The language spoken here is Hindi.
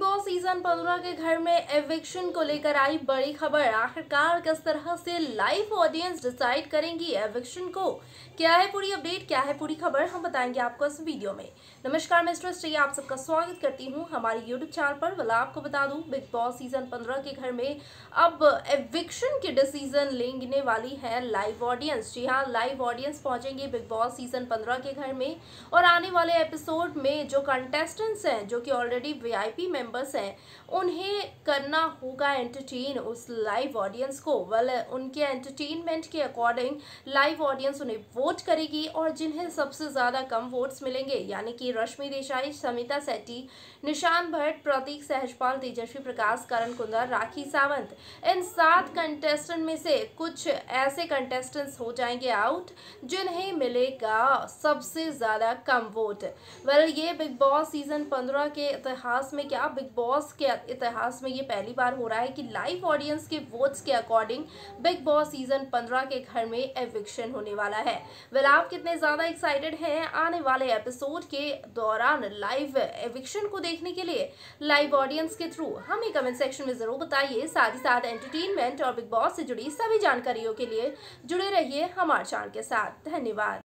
बॉस सीजन पंद्रह के घर में एविक्शन को लेकर आई बड़ी खबर आखिरकार किस तरह से लाइव ऑडियंस डिसाइड करेंगी एविक्शन को क्या है पूरी अपडेट क्या है पूरी खबर हम बताएंगे आपको इस वीडियो में नमस्कार मैं श्री आप सबका स्वागत करती हूँ हमारे यूट्यूब चैनल पर वाला आपको बता दूँ बिग बॉस सीजन पंद्रह के घर में अब एविक्शन की डिसीजन लेंगने वाली है लाइव ऑडियंस जी हाँ लाइव ऑडियंस पहुँचेंगे बिग बॉस सीजन पंद्रह के घर में और आने वाले एपिसोड में जो कंटेस्टेंट्स हैं जो कि already V I P members हैं उन्हें करना होगा एंटरटेन उस लाइव ऑडियंस को वेल उनके एंटरटेनमेंट के अकॉर्डिंग लाइव ऑडियंस उन्हें वोट करेगी और जिन्हें सबसे ज़्यादा कम वोट्स मिलेंगे यानी कि रश्मि देसाई समिता सेट्टी निशान भट्ट प्रतीक सहजपाल तेजस्वी प्रकाश करण कुंदर राखी सावंत इन सात कंटेस्टेंट में से कुछ ऐसे कंटेस्टेंट्स हो जाएंगे आउट जिन्हें मिलेगा सबसे ज़्यादा कम वोट वेल ये बिग बॉस सीजन पंद्रह के इतिहास में क्या बिग बॉस के इतिहास में ये पहली बार हो रहा है कि लाइव ऑडियंस के वोट्स के अकॉर्डिंग बिग बॉस सीजन 15 के घर में एविक्शन होने वाला है वेल आप कितने ज़्यादा एक्साइटेड हैं आने वाले एपिसोड के दौरान लाइव एविक्शन को देखने के लिए लाइव ऑडियंस के थ्रू हमें कमेंट सेक्शन में ज़रूर बताइए साथ ही साथ एंटरटेनमेंट और बिग बॉस से जुड़ी सभी जानकारियों के लिए जुड़े रहिए हमारे चैनल के साथ धन्यवाद